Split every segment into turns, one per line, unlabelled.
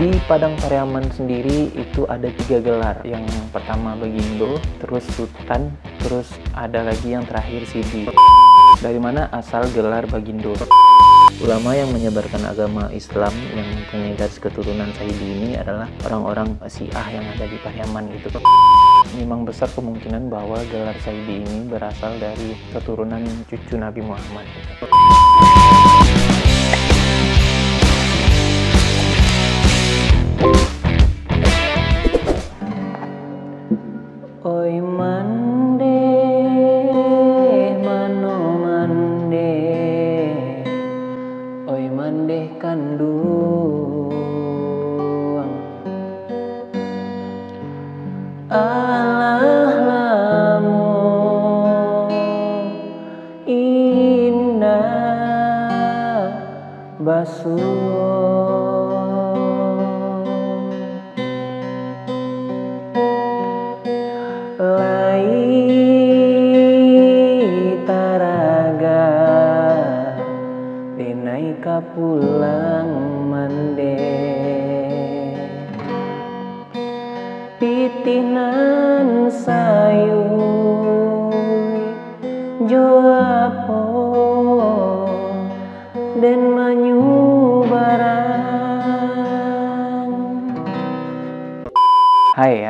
Di Padang Pariaman sendiri itu ada tiga gelar. Yang pertama Bagindo, terus Sultan, terus ada lagi yang terakhir Sidi. Dari mana asal gelar Bagindo? Ulama yang menyebarkan agama Islam yang mempunyai garis keturunan Saidi ini adalah orang-orang Syiah yang ada di Pariaman itu. Memang besar kemungkinan bahwa gelar Saidi ini berasal dari keturunan cucu Nabi Muhammad. Gitu. Rasul Lai taraga Denaika pulang mande Pitinan sayu Joapo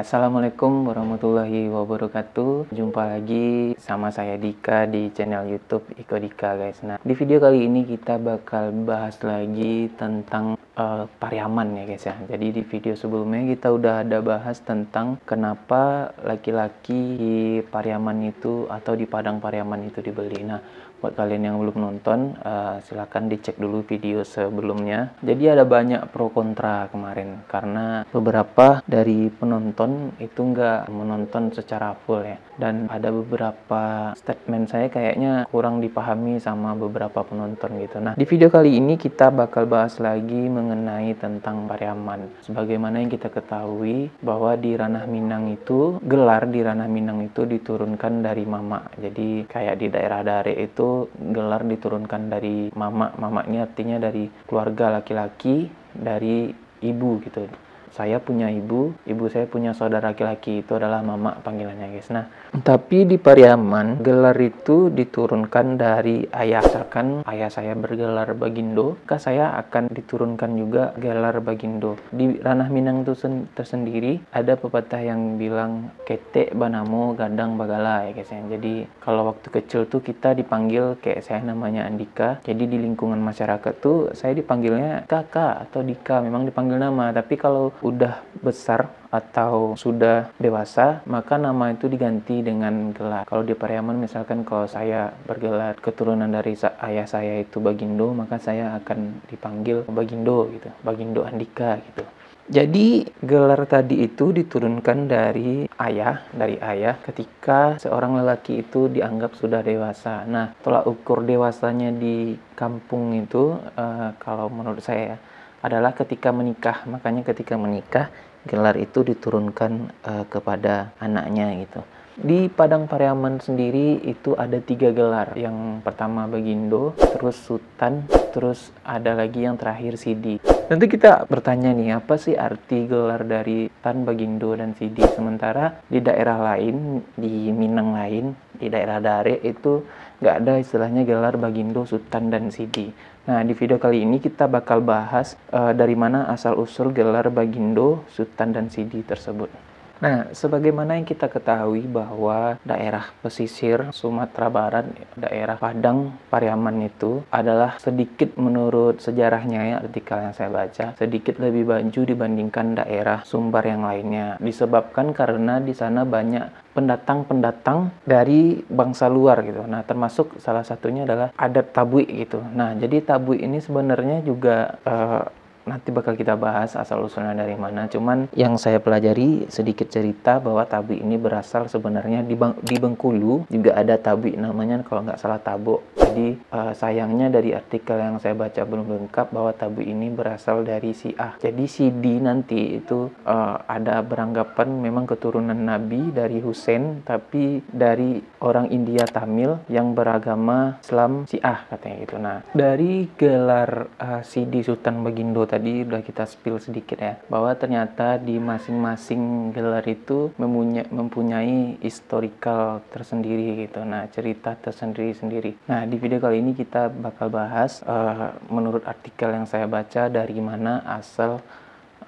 Assalamualaikum warahmatullahi wabarakatuh Jumpa lagi sama saya Dika di channel Youtube Iko Dika guys Nah di video kali ini kita bakal bahas lagi tentang uh, eh, Pariaman ya guys ya. Jadi di video sebelumnya kita udah ada bahas tentang kenapa laki-laki di Pariaman itu atau di Padang Pariaman itu dibeli. Nah, buat kalian yang belum nonton uh, eh, silahkan dicek dulu video sebelumnya jadi ada banyak pro kontra kemarin karena beberapa dari penonton itu nggak menonton secara full ya dan ada beberapa statement saya kayaknya kurang dipahami sama beberapa penonton gitu nah di video kali ini kita bakal bahas lagi mengenai mengenai tentang Pariaman. Sebagaimana yang kita ketahui bahwa di ranah Minang itu gelar di ranah Minang itu diturunkan dari mama. Jadi kayak di daerah Dare itu gelar diturunkan dari mama. Mamanya artinya dari keluarga laki-laki dari ibu gitu saya punya ibu, ibu saya punya saudara laki-laki itu adalah mama panggilannya guys. Nah, tapi di Pariaman gelar itu diturunkan dari ayah asalkan ayah saya bergelar Bagindo, maka saya akan diturunkan juga gelar Bagindo. Di ranah Minang itu tersendiri ada pepatah yang bilang ketek banamo gadang bagala ya guys Jadi kalau waktu kecil tuh kita dipanggil kayak saya namanya Andika. Jadi di lingkungan masyarakat tuh saya dipanggilnya kakak atau Dika, memang dipanggil nama, tapi kalau udah besar atau sudah dewasa, maka nama itu diganti dengan gelar. Kalau di Pariaman misalkan kalau saya bergelar keturunan dari ayah saya itu Bagindo, maka saya akan dipanggil Bagindo gitu, Bagindo Andika gitu. Jadi gelar tadi itu diturunkan dari ayah, dari ayah ketika seorang lelaki itu dianggap sudah dewasa. Nah, tolak ukur dewasanya di kampung itu uh, kalau menurut saya ya, adalah ketika menikah. Makanya ketika menikah gelar itu diturunkan uh, kepada anaknya gitu. Di Padang Pariaman sendiri itu ada tiga gelar. Yang pertama Bagindo, terus Sultan, terus ada lagi yang terakhir Sidi. Nanti kita bertanya nih, apa sih arti gelar dari Tan Bagindo dan Sidi? Sementara di daerah lain, di Minang lain, di daerah Dare itu nggak ada istilahnya gelar Bagindo, Sultan, dan Sidi. Nah, di video kali ini kita bakal bahas uh, dari mana asal-usul gelar Bagindo, Sultan, dan Sidi tersebut. Nah, sebagaimana yang kita ketahui bahwa daerah pesisir Sumatera Barat, daerah Padang, Pariaman itu adalah sedikit menurut sejarahnya ya artikel yang saya baca, sedikit lebih maju dibandingkan daerah Sumbar yang lainnya. Disebabkan karena di sana banyak pendatang-pendatang dari bangsa luar gitu. Nah, termasuk salah satunya adalah adat tabui gitu. Nah, jadi tabui ini sebenarnya juga uh, nanti bakal kita bahas asal usulnya dari mana. Cuman yang saya pelajari sedikit cerita bahwa tabi ini berasal sebenarnya di, Bang, di Bengkulu juga ada tabi namanya kalau nggak salah tabo. Jadi uh, eh, sayangnya dari artikel yang saya baca belum lengkap bahwa tabu ini berasal dari si A. Jadi si D nanti itu uh, ada beranggapan memang keturunan Nabi dari Husain tapi dari orang India Tamil yang beragama Islam si A katanya gitu. Nah dari gelar uh, si D Sultan Bagindo tadi udah kita spill sedikit ya bahwa ternyata di masing-masing gelar itu mempunyai, mempunyai historical tersendiri gitu. Nah cerita tersendiri sendiri. Nah di video kali ini kita bakal bahas uh, menurut artikel yang saya baca dari mana asal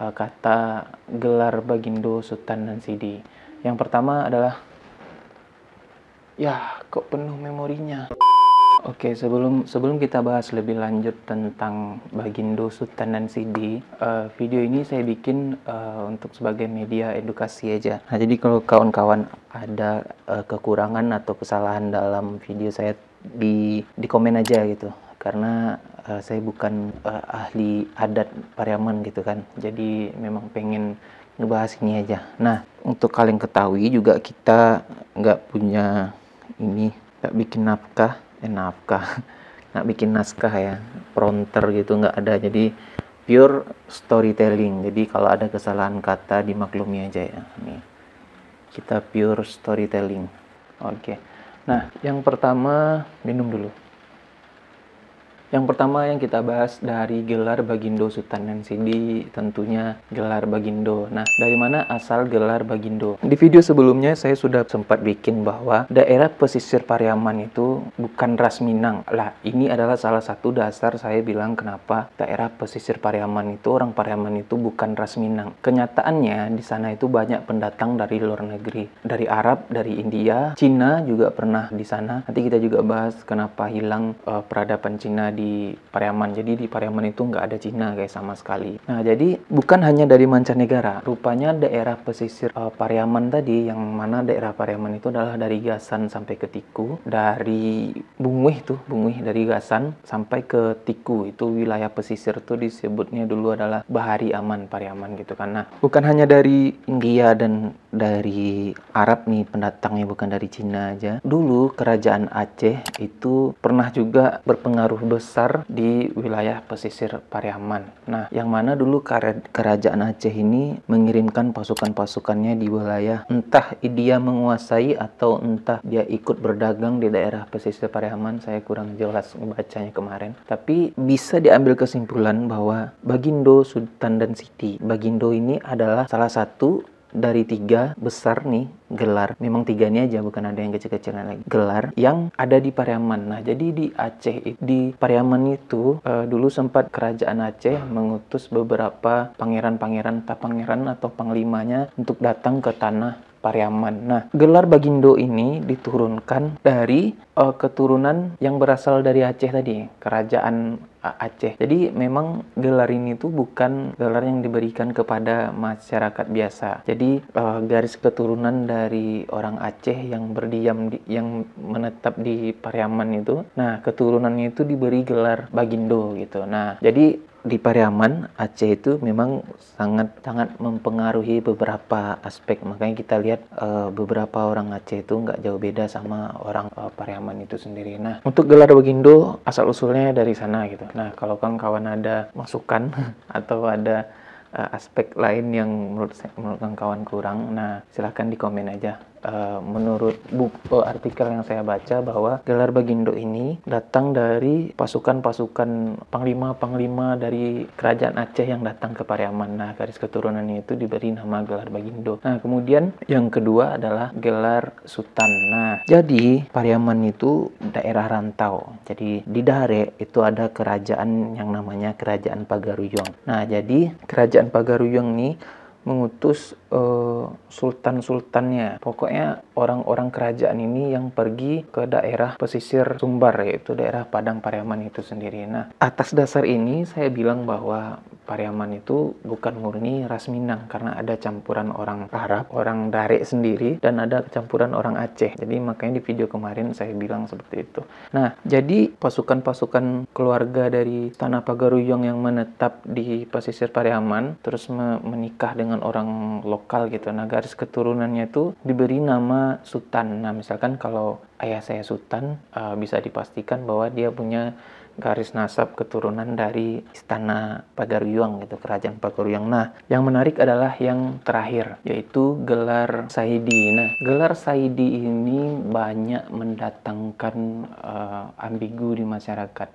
uh, kata gelar Bagindo, Sultan, dan Sidi. Yang pertama adalah ya kok penuh memorinya. Oke, sebelum sebelum kita bahas lebih lanjut tentang Bagindo, Sultan, dan Sidi, uh, eh, video ini saya bikin uh, untuk sebagai media edukasi aja. Nah, jadi kalau kawan-kawan ada uh, kekurangan atau kesalahan dalam video saya di di komen aja gitu karena uh, saya bukan uh, ahli adat Pariaman gitu kan jadi memang pengen ngebahas ini aja nah untuk kalian ketahui juga kita nggak punya ini nggak bikin nafkah eh nafkah nggak bikin naskah ya pronter gitu nggak ada jadi pure storytelling jadi kalau ada kesalahan kata dimaklumi aja ya nih kita pure storytelling oke okay. Nah, yang pertama minum dulu. Yang pertama yang kita bahas dari gelar Bagindo Sultan dan Sidi, tentunya gelar Bagindo. Nah, dari mana asal gelar Bagindo? Di video sebelumnya saya sudah sempat bikin bahwa daerah pesisir Pariaman itu bukan ras Minang. Lah, ini adalah salah satu dasar saya bilang kenapa daerah pesisir Pariaman itu orang Pariaman itu bukan ras Minang. Kenyataannya di sana itu banyak pendatang dari luar negeri, dari Arab, dari India, Cina juga pernah di sana. Nanti kita juga bahas kenapa hilang uh, peradaban Cina di di Pariaman. Jadi di Pariaman itu nggak ada Cina guys sama sekali. Nah jadi bukan hanya dari mancanegara. Rupanya daerah pesisir uh, Pariaman tadi yang mana daerah Pariaman itu adalah dari Gasan sampai ke Tiku, dari Bunguih tuh Bunguih dari Gasan sampai ke Tiku itu wilayah pesisir tuh disebutnya dulu adalah Bahari Aman Pariaman gitu karena bukan hanya dari India dan dari Arab nih pendatangnya bukan dari Cina aja. Dulu kerajaan Aceh itu pernah juga berpengaruh besar besar di wilayah pesisir Pariaman. Nah, yang mana dulu kerajaan Aceh ini mengirimkan pasukan-pasukannya di wilayah entah dia menguasai atau entah dia ikut berdagang di daerah pesisir Pariaman. Saya kurang jelas membacanya kemarin. Tapi bisa diambil kesimpulan bahwa Bagindo, Sultan dan Siti. Bagindo ini adalah salah satu dari tiga besar nih gelar memang tiganya aja bukan ada yang kecil-kecilan lagi gelar yang ada di Pariaman nah jadi di Aceh di Pariaman itu uh, dulu sempat kerajaan Aceh mengutus beberapa pangeran-pangeran tak pangeran atau panglimanya untuk datang ke tanah Pariaman. Nah, gelar Bagindo ini diturunkan dari uh, keturunan yang berasal dari Aceh tadi, kerajaan Aceh. Jadi memang gelar ini tuh bukan gelar yang diberikan kepada masyarakat biasa. Jadi uh, garis keturunan dari orang Aceh yang berdiam di, yang menetap di Pariaman itu, nah keturunannya itu diberi gelar Bagindo gitu. Nah jadi di Pariaman Aceh itu memang sangat sangat mempengaruhi beberapa aspek makanya kita lihat e, beberapa orang Aceh itu nggak jauh beda sama orang e, Pariaman itu sendiri nah untuk gelar Bagindo asal usulnya dari sana gitu nah kalau kan kawan ada masukan atau ada e, aspek lain yang menurut menurut kawan kurang nah silahkan dikomen aja Uh, menurut buku eh, artikel yang saya baca bahwa gelar Bagindo ini datang dari pasukan-pasukan panglima-panglima dari kerajaan Aceh yang datang ke Pariaman. Nah, garis keturunan itu diberi nama gelar Bagindo. Nah, kemudian yang kedua adalah gelar Sultan. Nah, jadi Pariaman itu daerah rantau. Jadi di Dare itu ada kerajaan yang namanya Kerajaan Pagaruyong. Nah, jadi Kerajaan Pagaruyong ini mengutus Eh, sultan-sultannya. Pokoknya orang-orang kerajaan ini yang pergi ke daerah pesisir Sumbar yaitu daerah Padang Pariaman itu sendiri. Nah, atas dasar ini saya bilang bahwa Pariaman itu bukan murni ras Minang karena ada campuran orang Arab, orang dari sendiri dan ada campuran orang Aceh. Jadi makanya di video kemarin saya bilang seperti itu. Nah, jadi pasukan-pasukan keluarga dari Tanah Pagaruyung yang menetap di pesisir Pariaman terus menikah dengan orang lokal lokal gitu. Nah, garis keturunannya itu diberi nama sultan. Nah, misalkan kalau ayah saya sultan, uh, bisa dipastikan bahwa dia punya garis nasab keturunan dari istana Pagaruyang gitu, kerajaan Pagaruyang. Nah, yang menarik adalah yang terakhir yaitu gelar Saidi. Nah, gelar Saidi ini banyak mendatangkan uh, ambigu di masyarakat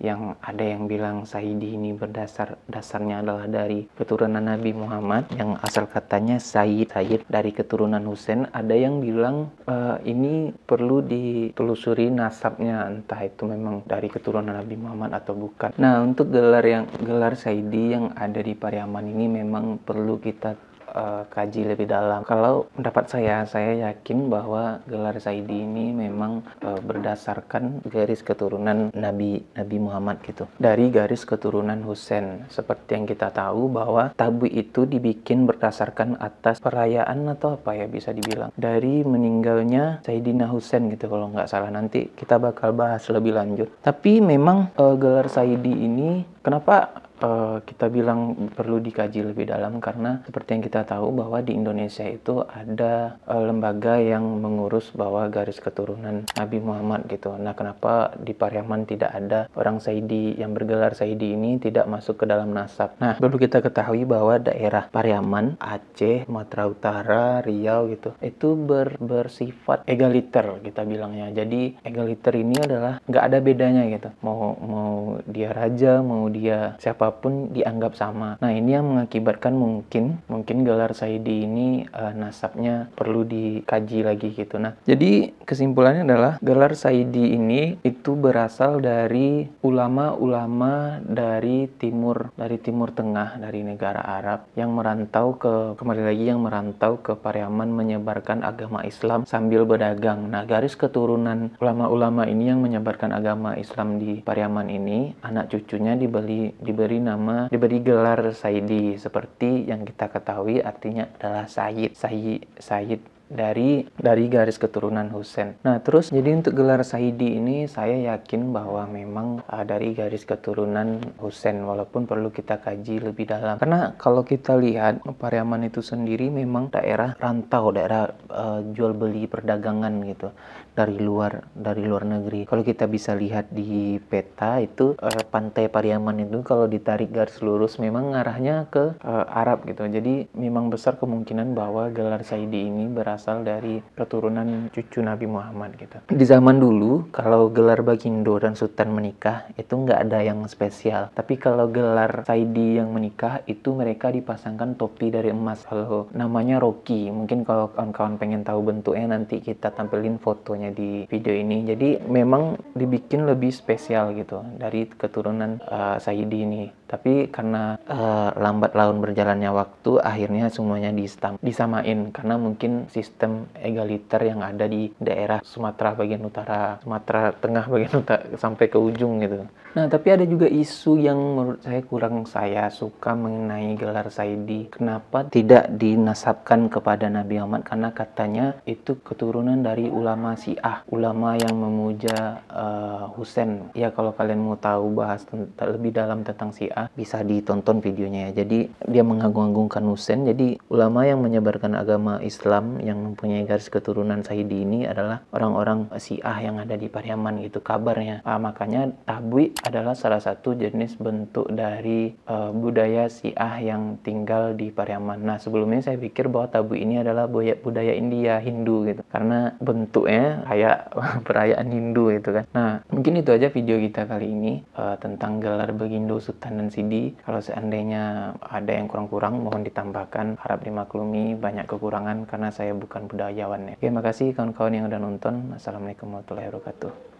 yang ada yang bilang Saidi ini berdasar dasarnya adalah dari keturunan Nabi Muhammad yang asal katanya Said Said dari keturunan Husain ada yang bilang e, ini perlu ditelusuri nasabnya entah itu memang dari keturunan Nabi Muhammad atau bukan nah untuk gelar yang gelar Saidi yang ada di Pariaman ini memang perlu kita uh, kaji lebih dalam. Kalau pendapat saya, saya yakin bahwa gelar Saidi ini memang uh, berdasarkan garis keturunan Nabi Nabi Muhammad gitu. Dari garis keturunan Husain. Seperti yang kita tahu bahwa tabu itu dibikin berdasarkan atas perayaan atau apa ya bisa dibilang. Dari meninggalnya Saidina Husain gitu kalau nggak salah nanti kita bakal bahas lebih lanjut. Tapi memang uh, gelar Saidi ini kenapa uh, kita bilang perlu dikaji lebih dalam karena seperti yang kita tahu bahwa di Indonesia itu ada uh, lembaga yang mengurus bahwa garis keturunan Nabi Muhammad gitu. Nah, kenapa di Pariaman tidak ada orang Saidi yang bergelar Saidi ini tidak masuk ke dalam nasab? Nah, perlu kita ketahui bahwa daerah Pariaman, Aceh, Sumatera Utara, Riau gitu, itu ber, bersifat egaliter kita bilangnya. Jadi egaliter ini adalah nggak ada bedanya gitu. Mau mau dia raja, mau dia siapa pun dianggap sama. Nah, ini yang mengakibatkan mungkin mungkin gelar Saidi ini uh, nasabnya perlu dikaji lagi gitu. Nah, jadi kesimpulannya adalah gelar Saidi ini itu berasal dari ulama-ulama dari timur, dari timur tengah, dari negara Arab yang merantau ke kembali lagi yang merantau ke Pariaman menyebarkan agama Islam sambil berdagang. Nah, garis keturunan ulama-ulama ini yang menyebarkan agama Islam di Pariaman ini anak cucunya dibeli diberi nama, diberi gelar Saidi seperti yang kita ketahui artinya adalah Said. Said Said dari dari garis keturunan Husain. Nah, terus jadi untuk gelar Saidi ini saya yakin bahwa memang uh, dari garis keturunan Husain walaupun perlu kita kaji lebih dalam. Karena kalau kita lihat Pariaman itu sendiri memang daerah rantau, daerah uh, eh, jual beli perdagangan gitu dari luar dari luar negeri. Kalau kita bisa lihat di peta itu uh, pantai Pariaman itu kalau ditarik garis lurus memang arahnya ke uh, Arab gitu. Jadi memang besar kemungkinan bahwa gelar Saidi ini berasal dari keturunan cucu Nabi Muhammad gitu. Di zaman dulu kalau gelar Bagindo dan Sultan menikah itu nggak ada yang spesial. Tapi kalau gelar Saidi yang menikah itu mereka dipasangkan topi dari emas. Kalau namanya Rocky, mungkin kalau kawan-kawan pengen tahu bentuknya nanti kita tampilin fotonya contohnya di video ini. Jadi memang dibikin lebih spesial gitu dari keturunan uh, eh, Saidi ini tapi karena uh, lambat laun berjalannya waktu akhirnya semuanya distam, disamain karena mungkin sistem egaliter yang ada di daerah Sumatera bagian utara Sumatera tengah bagian utara sampai ke ujung gitu nah tapi ada juga isu yang menurut saya kurang saya suka mengenai gelar Saidi kenapa tidak dinasabkan kepada Nabi Muhammad karena katanya itu keturunan dari ulama Syiah ulama yang memuja uh, eh, Husain ya kalau kalian mau tahu bahas lebih dalam tentang Syiah Syiah bisa ditonton videonya ya. Jadi dia mengagung-agungkan Husain. Jadi ulama yang menyebarkan agama Islam yang mempunyai garis keturunan Saidi ini adalah orang-orang Syiah yang ada di Pariaman gitu kabarnya. Ah, makanya tabwi adalah salah satu jenis bentuk dari uh, budaya Syiah yang tinggal di Pariaman. Nah sebelumnya saya pikir bahwa tabwi ini adalah budaya budaya India Hindu gitu karena bentuknya kayak perayaan Hindu gitu kan. Nah mungkin itu aja video kita kali ini uh, tentang gelar begindo Sultan dan CD. Kalau seandainya ada yang kurang-kurang, mohon ditambahkan. Harap dimaklumi, banyak kekurangan karena saya bukan budayawan ya. Oke, makasih kawan-kawan yang udah nonton. Assalamualaikum warahmatullahi wabarakatuh.